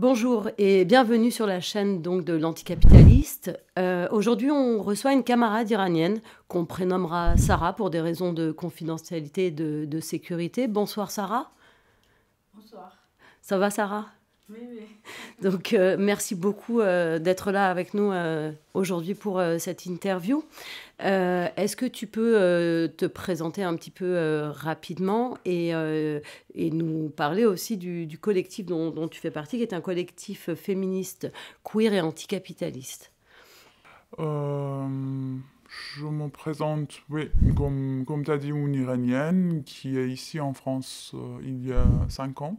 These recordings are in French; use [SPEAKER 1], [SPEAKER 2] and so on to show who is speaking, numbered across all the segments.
[SPEAKER 1] Bonjour et bienvenue sur la chaîne donc de l'anticapitaliste. Euh, aujourd'hui, on reçoit une camarade iranienne qu'on prénommera Sarah pour des raisons de confidentialité et de, de sécurité. Bonsoir Sarah. Bonsoir. Ça va Sarah Donc, euh, merci beaucoup euh, d'être là avec nous euh, aujourd'hui pour cette interview. Est-ce que tu peux te présenter un petit peu rapidement et, et, nous parler aussi du, collectif dont, tu fais partie, qui est un collectif féministe, queer et anticapitaliste
[SPEAKER 2] Je me présente, oui, comme, comme tu as dit, une Iranienne qui est ici en France il y a cinq ans.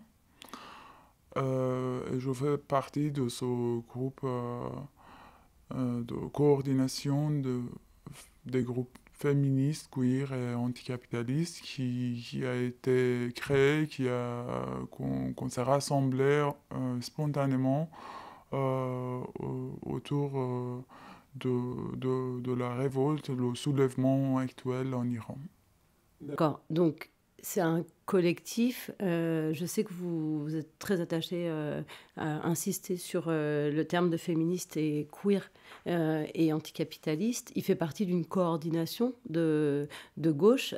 [SPEAKER 2] Euh, je fais partie de ce groupe euh, euh, de coordination de, des groupes féministes, queer et anticapitalistes qui, a été créé, qui a, qu'on, s'est rassemblé spontanément autour de, de, la révolte, le soulèvement actuel en Iran.
[SPEAKER 1] D'accord. Donc, c'est un collectif. Euh, je sais que vous, êtes très attaché euh, à insister sur euh, le terme de féministe et queer et anticapitaliste. Il fait partie d'une coordination de, de gauche.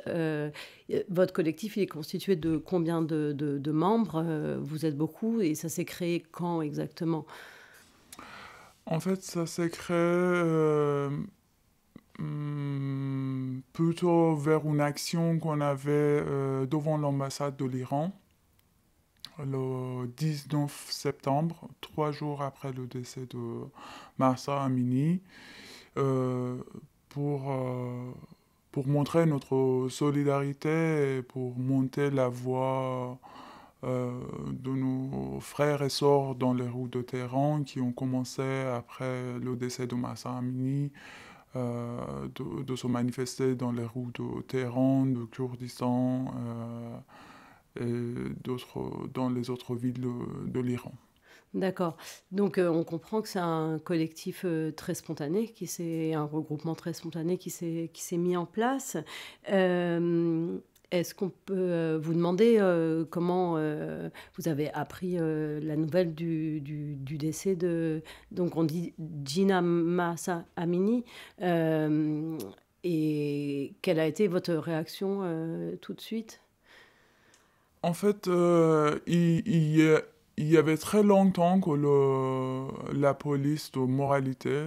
[SPEAKER 1] votre collectif, il est constitué de combien de, membres Vous êtes beaucoup et ça s'est créé quand exactement
[SPEAKER 2] En fait, ça s'est créé... Hmm, plutôt vers une action qu'on avait euh, devant l'ambassade de l'Iran le 19 septembre, trois jours après le décès de Massa Amini, euh, pour, euh, pour montrer notre solidarité et pour monter la voix de nos frères et sœurs dans les routes de Téhéran qui ont commencé après le décès de Massa Amini euh, de, se manifester dans les rues de Téhéran, de Kurdistan euh, et dans les autres villes de, l'Iran.
[SPEAKER 1] D'accord. Donc euh, on comprend que c'est un collectif très spontané, qui un regroupement très spontané qui s'est mis en place. Euh, est-ce qu'on peut euh, vous demander euh, comment euh, vous avez appris la nouvelle du, du, décès de, donc on dit Gina Massa Amini, et quelle a été votre réaction tout de suite
[SPEAKER 2] En fait, il, y avait très longtemps que le, la police de moralité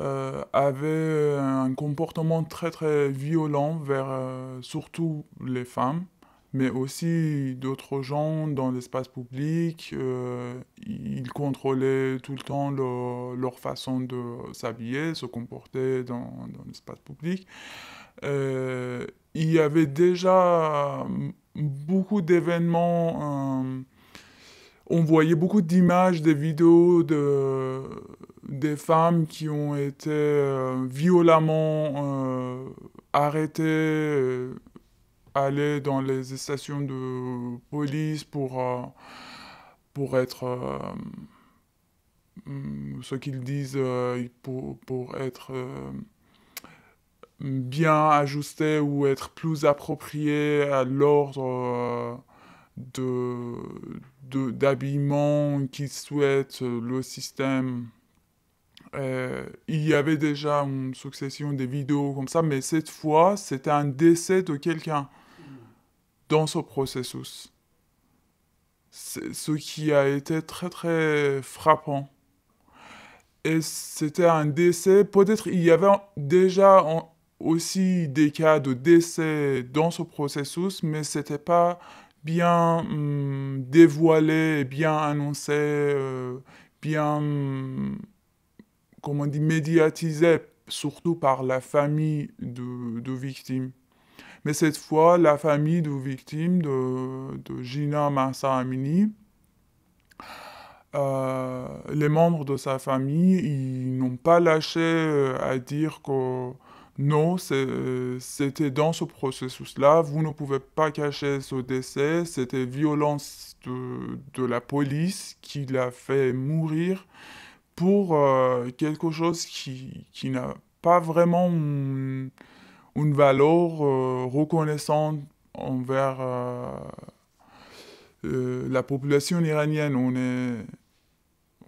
[SPEAKER 2] euh, avait euh, un comportement très très violent vers euh, surtout les femmes, mais aussi d'autres gens dans l'espace public. Ils contrôlaient tout le temps leur façon de s'habiller, se comporter dans, dans l'espace public. il y avait déjà beaucoup d'événements on voyait beaucoup d'images, des vidéos de des femmes qui ont été euh, violemment euh, arrêtées, euh, allées dans les stations de police pour, pour être, mm, ce qu'ils disent, pour, pour, être bien ajustées ou être plus appropriées à l'ordre de d'habillement qui souhaitent, euh, le système. Euh, il y avait déjà une succession de vidéos comme ça, mais cette fois, c'était un décès de quelqu'un dans ce processus. Ce qui a été très très frappant. Et c'était un décès, peut-être il y avait déjà aussi des cas de décès dans ce processus, mais c'était pas bien hum, dévoilé, bien annoncé, euh, bien, hum, comment dit, médiatisé, surtout par la famille de, victimes. Mais cette fois, la famille de victimes de, Gina Massa Amini, euh, les membres de sa famille, ils n'ont pas lâché euh, à dire que non, euh, c'était dans ce processus-là. Vous ne pouvez pas cacher ce décès. C'était violence de, la police qui l'a fait mourir pour euh, quelque chose qui, n'a pas vraiment une, valeur euh, reconnaissante envers la population iranienne. On est,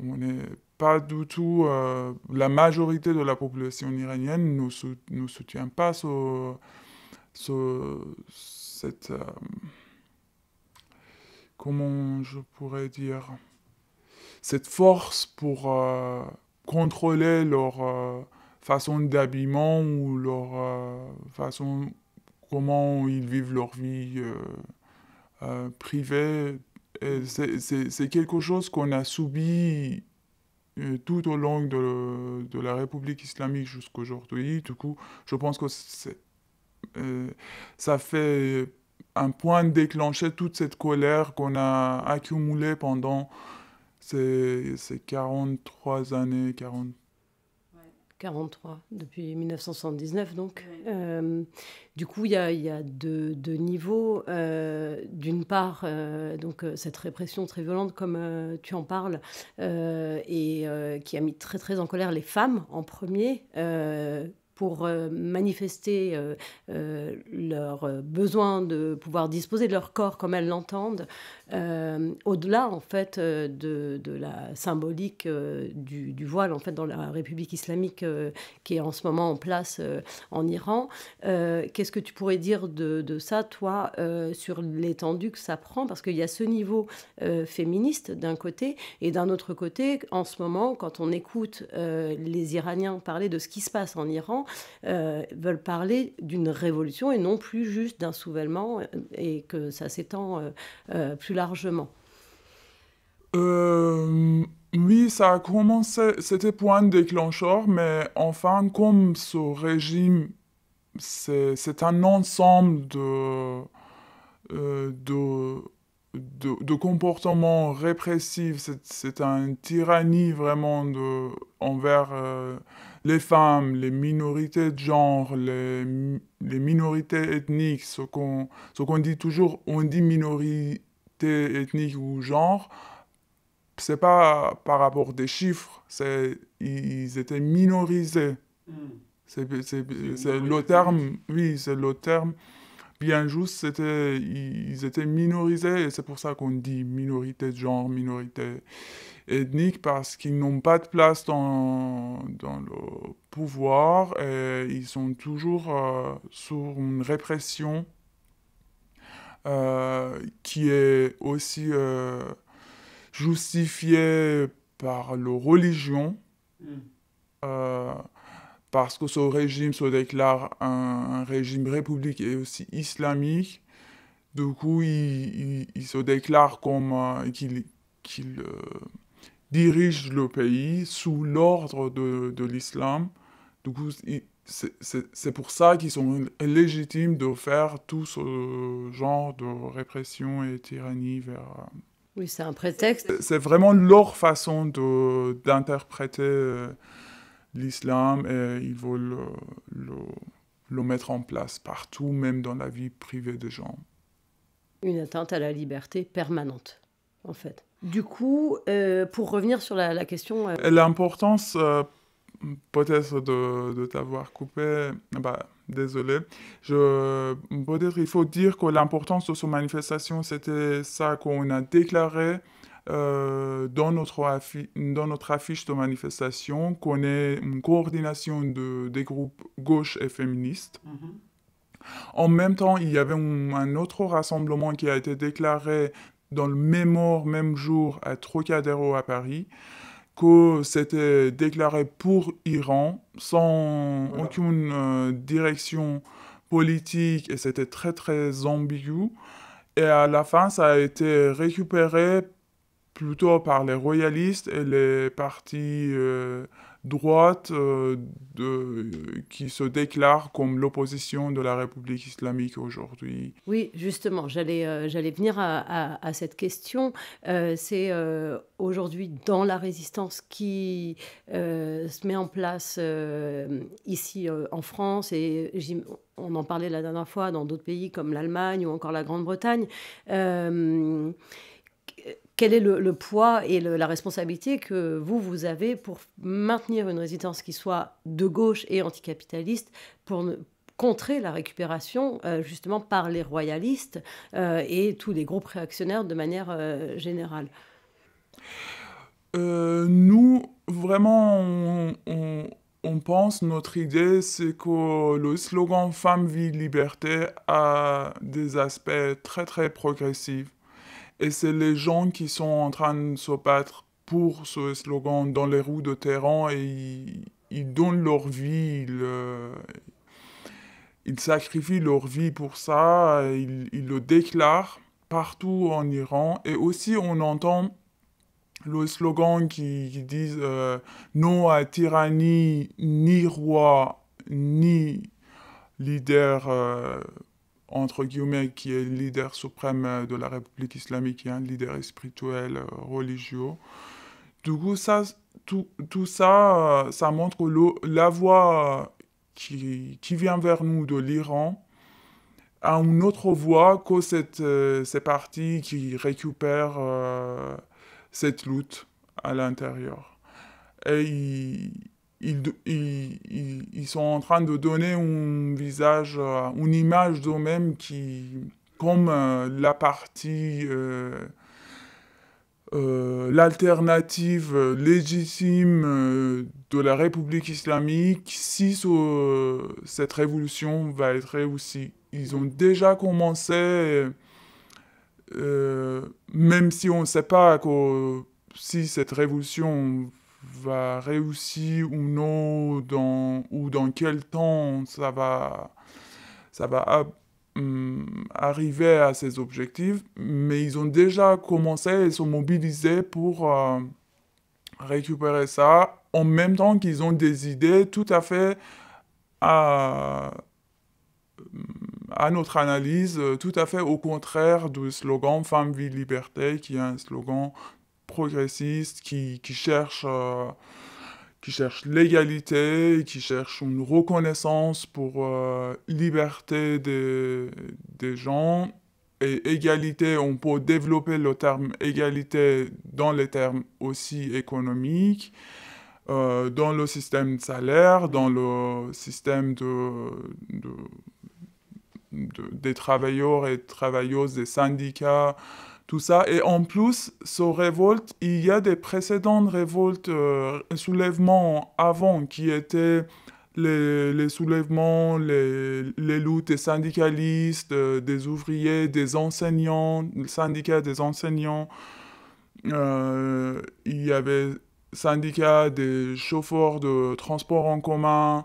[SPEAKER 2] on est pas du tout, euh, la majorité de la population iranienne ne, soutient pas ce, cette... Euh, comment je pourrais dire Cette force pour euh, contrôler leur façon d'habillement ou leur façon... comment ils vivent leur vie privée. C'est quelque chose qu'on a subi tout au long de, la République islamique jusqu'aujourd'hui. Du coup, je pense que euh, ça fait un point de déclencher toute cette colère qu'on a accumulée pendant ces, ces 43 années, 40
[SPEAKER 1] 43, depuis 1979 donc. Euh, du coup, il y a, deux, niveaux. Euh, d'une part, euh, donc cette répression très violente, comme tu en parles, et qui a mis très très en colère les femmes en premier pour euh, manifester euh, euh, leur besoin de pouvoir disposer de leur corps comme elles l'entendent, au-delà en fait de, la symbolique du, voile en fait dans la République islamique qui est en ce moment en place en Iran. Qu'est-ce que tu pourrais dire de, de ça, toi, sur l'étendue que ça prend Parce qu'il y a ce niveau féministe d'un côté et d'un autre côté, en ce moment, quand on écoute les Iraniens parler de ce qui se passe en Iran, euh, veulent parler d'une révolution et non plus juste d'un soulèvement euh, et que ça s'étend euh, plus largement
[SPEAKER 2] oui, ça a commencé, c'était point déclencheur, mais enfin, comme ce régime, c'est un ensemble de, de de, comportements répressifs, répressif, c'est une tyrannie vraiment envers euh, les femmes, les minorités de genre, les, minorités ethniques, ce qu'on dit toujours, on dit minorité ethnique ou genre, c'est pas par rapport des chiffres, c'est ils étaient minorisés. Hmm. C'est le terme, oui, c'est le terme. Bien juste, c'était, ils étaient minorisés, et c'est pour ça qu'on dit minorité de genre, minorité ethnique, parce qu'ils n'ont pas de place dans, le pouvoir, et ils sont toujours euh, sous une répression euh, qui est aussi euh, justifiée par leur religion. Mm parce que ce régime se déclare un, régime république et aussi islamique. Du coup, il, se déclare comme euh, qu'il euh, dirige le pays sous l'ordre de, de l'islam. Du coup, c'est pour ça qu'ils sont légitimes de faire tout ce genre de répression et tyrannie vers, euh, oui, c'est un prétexte. C'est vraiment leur façon d'interpréter l'islam, ils veulent le, le, mettre en place partout, même dans la vie privée des gens.
[SPEAKER 1] Une atteinte à la liberté permanente, en fait. Du coup, euh, pour revenir sur la, question... Euh,
[SPEAKER 2] l'importance, euh, peut-être, de, de t'avoir coupé, ah bah, désolé, je, peut-être il faut dire que l'importance de ces manifestation, c'était ça qu'on a déclaré euh, dans, notre affiche, dans notre affiche de manifestation qu'on ait une coordination de, des groupes gauche et féministes. Mm-hmm. En même temps, il y avait un, autre rassemblement qui a été déclaré dans le même même jour, à Trocadéro à Paris, que c'était déclaré pour Iran, sans aucune euh, direction politique, et c'était très très ambigu. Et à la fin, ça a été récupéré plutôt par les royalistes et les partis euh, droites euh, de, qui se déclarent comme l'opposition de la République islamique aujourd'hui.
[SPEAKER 1] Oui, justement, j'allais euh, j'allais venir à, à, à, cette question. C'est aujourd'hui dans la résistance qui se met en place ici en France et on en parlait la dernière fois dans d'autres pays comme l'Allemagne ou encore la Grande-Bretagne quel est le, poids et la responsabilité que vous, vous avez pour maintenir une résistance qui soit de gauche et anticapitaliste pour contrer la récupération euh, justement par les royalistes euh, et tous les groupes réactionnaires de manière euh, générale
[SPEAKER 2] Nous, vraiment, on, on, pense, notre idée, c'est que le slogan Femme, vie, liberté a des aspects très très progressifs et c'est les gens qui sont en train de se battre pour ce slogan dans les roues de terrain et ils, donnent leur vie, euh, ils, sacrifient leur vie pour ça, ils, le déclarent partout en Iran. Et aussi on entend le slogan qui, dit euh, non à tyrannie, ni roi, ni leader. Euh, entre guillemets, qui est leader suprême euh, de la République islamique un leader spirituel, euh, religieux. Du coup, ça, tout, ça, euh, ça montre que la voie qui, qui, vient vers nous de l'Iran à une autre voie que cette, ces partis qui récupèrent cette lutte à l'intérieur. Et ils, sont en train de donner un visage, euh, une image d'eux-mêmes qui, comme euh, la partie, euh, l'alternative légitime de la République islamique, si cette révolution va être réussie. Ils ont déjà commencé, même si on ne sait pas si cette révolution va réussir ou non, dans, ou dans quel temps ça va, ça va hmm, arriver à ses objectifs, mais ils ont déjà commencé et sont mobilisés pour euh, récupérer ça, en même temps qu'ils ont des idées tout à fait à, hmm, à notre analyse, tout à fait au contraire du slogan Femme, vie, liberté, qui est un slogan progressistes qui, qui cherchent, euh, qui cherchent l'égalité, qui cherchent une reconnaissance pour euh, liberté des, des gens et égalité, on peut développer le terme égalité dans les termes aussi économiques, euh, dans le système de salaire, dans le système de des travailleurs et travailleuses des syndicats, tout ça. Et en plus, ce révolte, il y a des précédentes révoltes, euh, soulèvements avant qui étaient les, soulèvements, les, les, luttes des syndicalistes, euh, des ouvriers, des enseignants, le syndicat des enseignants. Euh, il y avait syndicats des chauffeurs de transport en commun,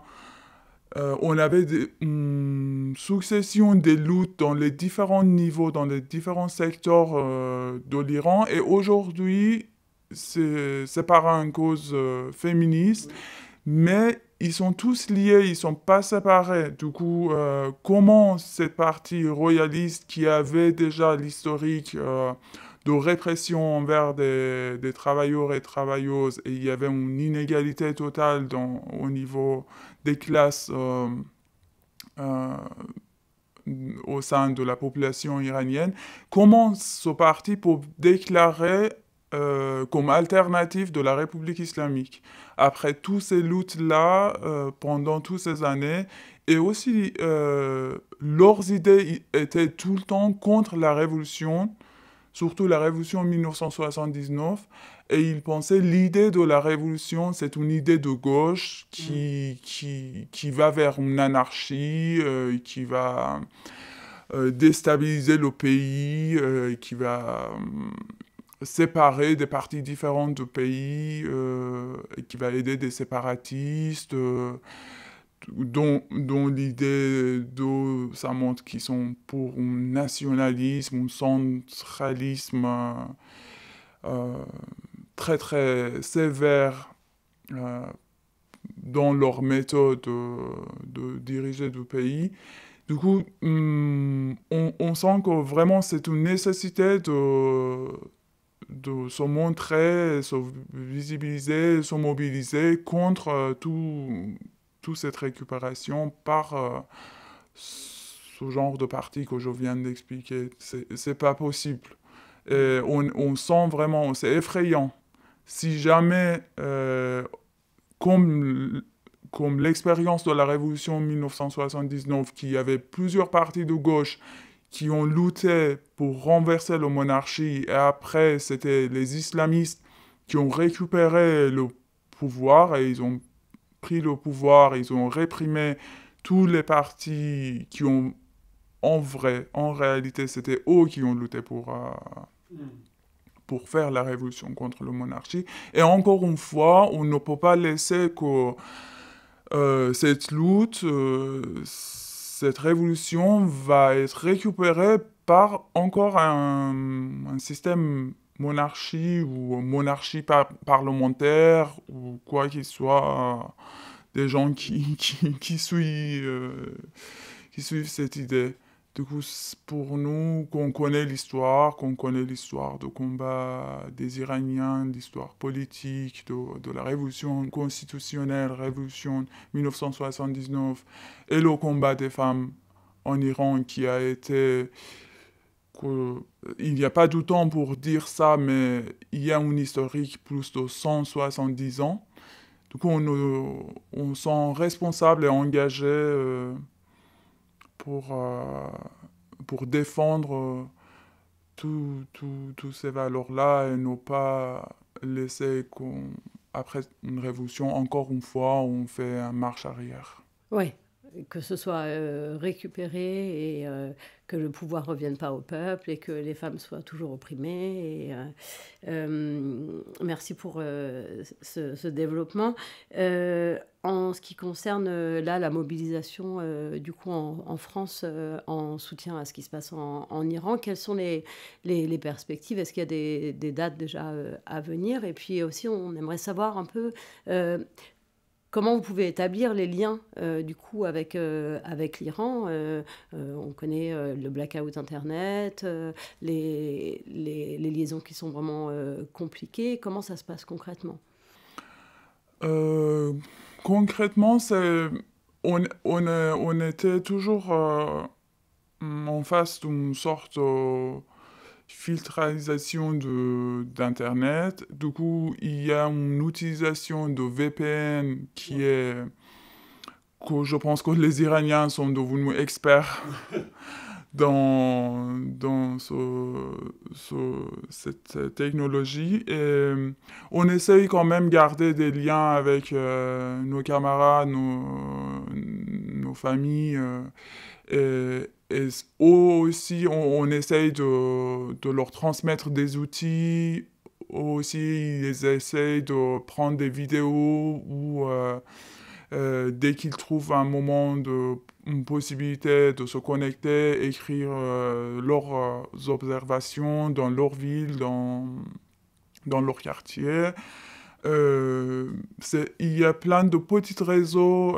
[SPEAKER 2] euh, on avait une hmm, succession de luttes dans les différents niveaux, dans les différents secteurs euh, de l'Iran. Et aujourd'hui, c'est par une cause euh, féministe, mais ils sont tous liés, ils ne sont pas séparés. Du coup, comment cette partie royaliste qui avait déjà l'historique de répression envers des, travailleurs et travailleuses et il y avait une inégalité totale dans, au niveau des classes euh, euh, au sein de la population iranienne, commence ce parti pour déclarer euh, comme alternative de la République islamique. Après tous ces luttes-là, pendant toutes ces années, et aussi leurs idées étaient tout le temps contre la révolution, surtout la révolution 1979, et il pensait l'idée de la révolution, c'est une idée de gauche qui, mm. qui, qui, va vers une anarchie, euh, qui va euh, déstabiliser le pays, euh, qui va séparer des parties différentes du pays, qui va aider des séparatistes dont, dont l'idée de ça montre qu'ils sont pour un nationalisme, un centralisme très très sévères euh, dans leur méthode euh, de diriger le pays. Du coup, hmm, on, on sent que vraiment c'est une nécessité de, de se montrer, se visibiliser, se mobiliser contre euh, tout, toute cette récupération par ce genre de parti que je viens d'expliquer. C'est pas possible. Et on, on sent vraiment, c'est effrayant si jamais, euh, comme, comme l'expérience de la Révolution 1979, qu'il y avait plusieurs partis de gauche qui ont lutté pour renverser la monarchie, et après, c'était les islamistes qui ont récupéré le pouvoir et ils ont pris le pouvoir, ils ont réprimé tous les partis qui ont, en vrai, en réalité, c'était eux qui ont lutté pour... Euh, hmm pour faire la révolution contre la monarchie. Et encore une fois, on ne peut pas laisser que euh, cette lutte, euh, cette révolution va être récupérée par encore un, système monarchie ou monarchie parlementaire ou quoi qu'il soit, des gens qui suivent, euh, qui suivent cette idée. Du coup, pour nous, qu'on connaît l'histoire, qu'on connaît l'histoire de combat des Iraniens, l'histoire politique, de, de, la révolution constitutionnelle, révolution 1979, et le combat des femmes en Iran qui a été... Euh, il n'y a pas du temps pour dire ça, mais il y a une historique plus de 170 ans. Du coup, on, euh, on sent responsable et engagé. Euh, pour, euh, pour défendre euh, toutes ces valeurs-là et ne pas laisser qu'après une révolution, encore une fois, on fait un marche arrière. Oui,
[SPEAKER 1] que ce soit euh, récupéré et que le pouvoir revienne pas au peuple et que les femmes soient toujours opprimées. Euh, euh, merci pour euh, ce, développement. en ce qui concerne là la mobilisation du coup en, France en soutien à ce qui se passe en, Iran, quelles sont les, les, perspectives Est-ce qu'il y a des, des, dates déjà à venir Et puis aussi, on aimerait savoir un peu Comment vous pouvez établir les liens euh, du coup avec, euh, avec l'Iran euh, On connaît le blackout Internet, les, les, liaisons qui sont vraiment compliquées. Comment ça se passe concrètement
[SPEAKER 2] Concrètement, c'est... On, on, était toujours en face d'une sorte filtralisation d'Internet. Du coup, il y a une utilisation de VPN qui est... je pense que les Iraniens sont devenus experts dans, dans ce, cette technologie. Et on essaye quand même garder des liens avec euh, nos camarades, nos, nos familles. Euh, et, et aussi, on, essaye de, de, leur transmettre des outils. Aussi, ils essayent de prendre des vidéos ou euh, euh, dès qu'ils trouvent un moment de une possibilité de se connecter, écrire euh, leurs observations dans leur ville, dans, dans leur quartier. il y a plein de petits réseaux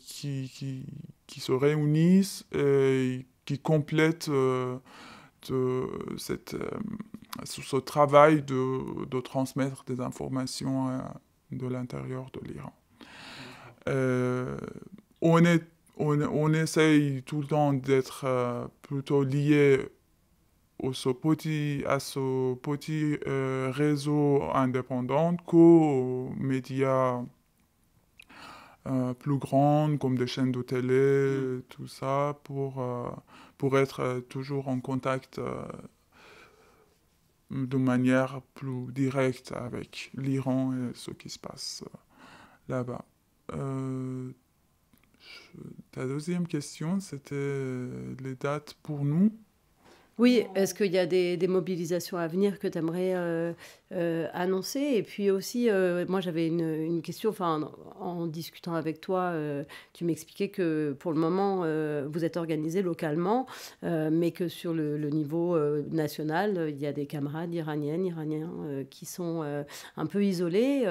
[SPEAKER 2] qui qui se réunissent et qui complètent euh, de cette, euh, ce travail de, transmettre des informations euh, de l'intérieur de l'Iran. on, est, on, essaye tout le temps d'être plutôt lié au, ce petit, à ce petit réseau indépendant qu'aux médias euh, plus grandes, comme des chaînes de télé, mm. tout ça, pour, euh, pour être euh, toujours en contact de manière plus directe avec l'Iran et ce qui se passe là-bas. ta deuxième question, c'était les dates pour nous.
[SPEAKER 1] Oui, est-ce qu'il y a des, mobilisations à venir que tu aimerais euh, euh, annoncer Et puis aussi, euh, moi j'avais une, question, enfin, en, discutant avec toi, tu m'expliquais que pour le moment, vous êtes organisé localement, mais que sur le, niveau national, il y a des camarades iraniennes, iraniens qui sont un peu isolés.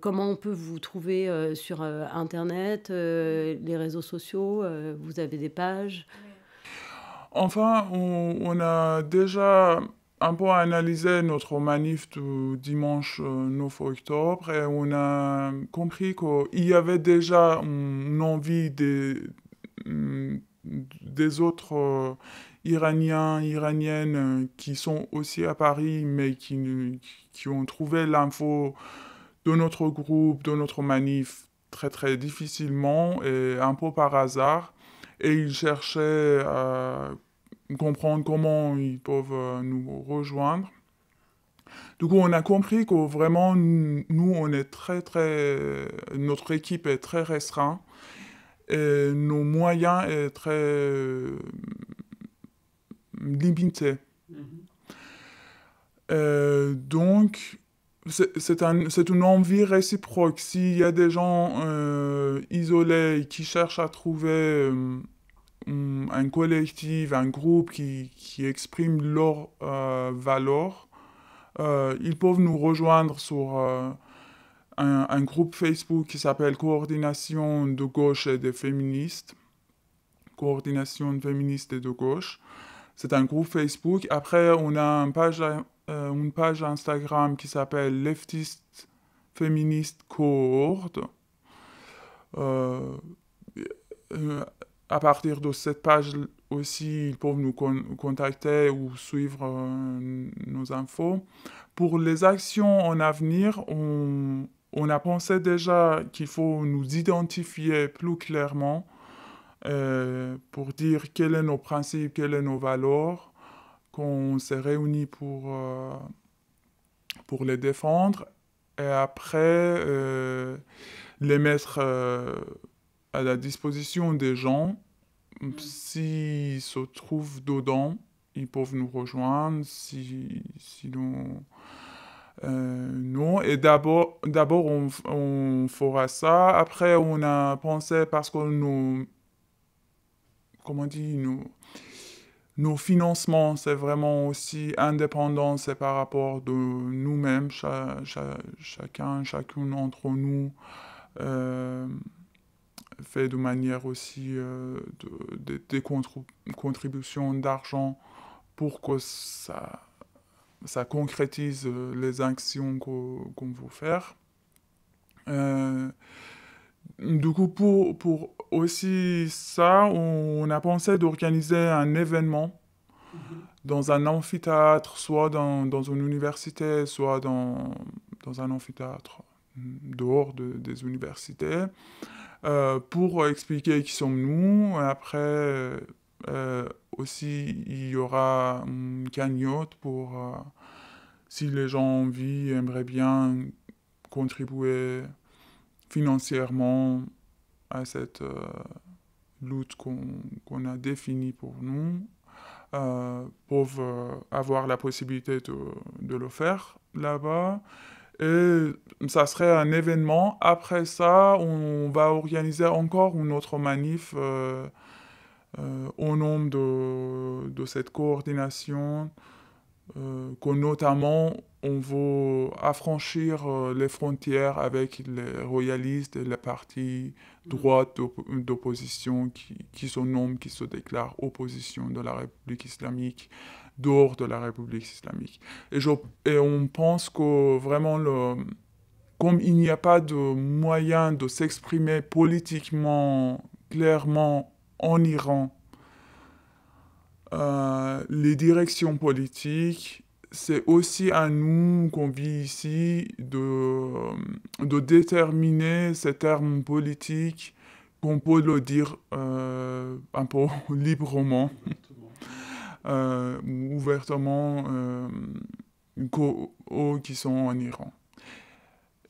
[SPEAKER 1] comment on peut vous trouver sur Internet, les réseaux sociaux Vous avez des pages
[SPEAKER 2] Enfin, on, a déjà un peu analysé notre manif du dimanche 9 euh, octobre et on a compris qu'il y avait déjà une envie des, mm, autres euh, Iraniens, Iraniennes euh, qui sont aussi à Paris mais qui, qui ont trouvé l'info de notre groupe, de notre manif très très difficilement et un peu par hasard et ils cherchaient à comprendre comment ils peuvent euh, nous rejoindre. Du coup, on a compris que vraiment, nous, on est très, très... Notre équipe est très restreinte et nos moyens sont très euh, limités. Mhm. Euh, donc, c'est une envie réciproque. S'il y a des gens euh, isolés qui cherchent à trouver euh, mm, un collectif, un groupe qui, exprime leurs euh, valeurs, ils peuvent nous rejoindre sur un, groupe Facebook qui s'appelle Coordination de gauche et des féministes. Coordination de féministes et de gauche. C'est un groupe Facebook. Après, on a euh, une page, Instagram qui s'appelle Leftist Feminist Cohort. Euh, euh, à partir de cette page aussi, ils peuvent nous contacter ou suivre nos infos. Pour les actions en avenir, on a pensé déjà qu'il faut nous identifier plus clairement euh, pour dire quels sont nos principes, quelles sont nos valeurs, qu'on s'est réunit pour, euh, pour les défendre et après euh, les mettre à la disposition des gens. Mm. S'ils se trouvent dedans, ils peuvent nous rejoindre. Si, sinon, non, et d'abord, d'abord on, on, fera ça. Après, on a pensé parce qu'on nous, comment on dit, nous, nos financements, c'est vraiment aussi indépendant, c'est par rapport de nous-mêmes, chacun, chacune entre nous, euh, fait de manière aussi euh, des contributions d'argent pour que ça, ça concrétise euh, les actions qu'on veut faire. du coup, pour, pour aussi ça, on, a pensé d'organiser un événement dans un amphithéâtre, soit dans, dans une université, soit dans, dans un amphithéâtre dehors des universités, euh, pour expliquer qui sommes-nous. Après, euh, euh, aussi, il y aura une hum, cagnotte pour, si les gens ont envie, aimeraient bien contribuer financièrement à cette euh, lutte qu'on a définie pour nous, euh, peuvent avoir la possibilité de, le faire là-bas. Et ça serait un événement. Après ça, on va organiser encore une autre manif euh, euh, au nom de, de cette coordination, que notamment on veut affranchir euh, les frontières avec les royalistes et les partis mm. droite d'opposition qui, se nomment, qui se déclarent opposition de la République islamique, dehors de la République islamique. Et, et on pense que vraiment, le, comme il n'y a pas de moyen de s'exprimer politiquement, clairement, en Iran, euh, les directions politiques c'est aussi à nous qu'on vit ici de, déterminer ces termes politiques qu'on peut le dire euh, un peu librement, euh, ouvertement, euh, qui sont en Iran.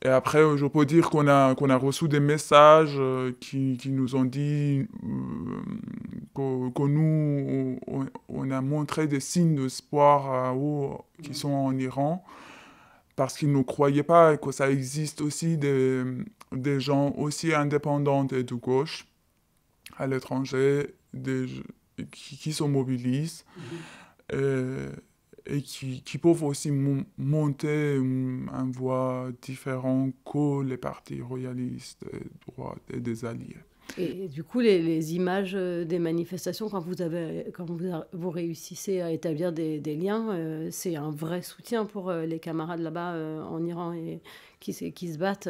[SPEAKER 2] Et après, je peux dire qu'on a, qu'on a reçu des messages euh, qui, qui nous ont dit euh, que, nous, on, a montré des signes d'espoir eux qui sont en Iran parce qu'ils ne croyaient pas que ça existe aussi des, des gens aussi indépendants et de gauche à l'étranger qui, qui, se mobilisent. Mhm et qui, qui peuvent aussi monter un mm, voie différent que les partis royalistes, droite et des alliés.
[SPEAKER 1] Et du coup, les, les, images euh, des manifestations, quand vous, avez, quand vous, réussissez à établir des, des liens, euh, c'est un vrai soutien pour euh, les camarades là-bas en Iran et, qui, qui se battent.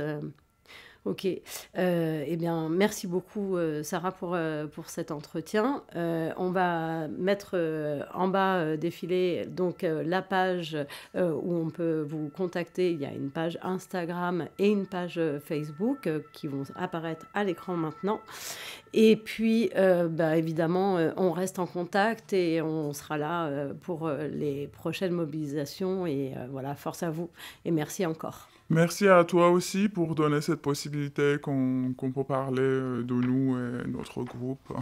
[SPEAKER 1] Ok. Euh, eh bien, merci beaucoup, euh, Sarah, euh, pour, cet entretien. on va mettre en bas défilé donc la page où on peut vous contacter. Il y a une page Instagram et une page Facebook qui vont apparaître à l'écran maintenant. Et puis, bah, évidemment, on reste en contact et on sera là pour les prochaines mobilisations. Et voilà, force à vous et merci encore.
[SPEAKER 2] Merci à toi aussi pour donner cette possibilité qu'on peut parler euh, de nous et notre groupe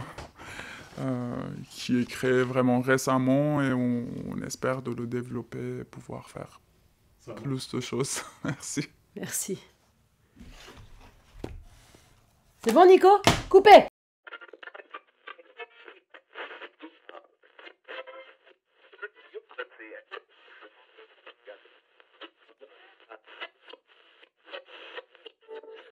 [SPEAKER 2] euh, qui est créé vraiment récemment et on, espère de le développer et pouvoir faire plus de choses. Merci. Merci.
[SPEAKER 1] C'est bon Nico Coupez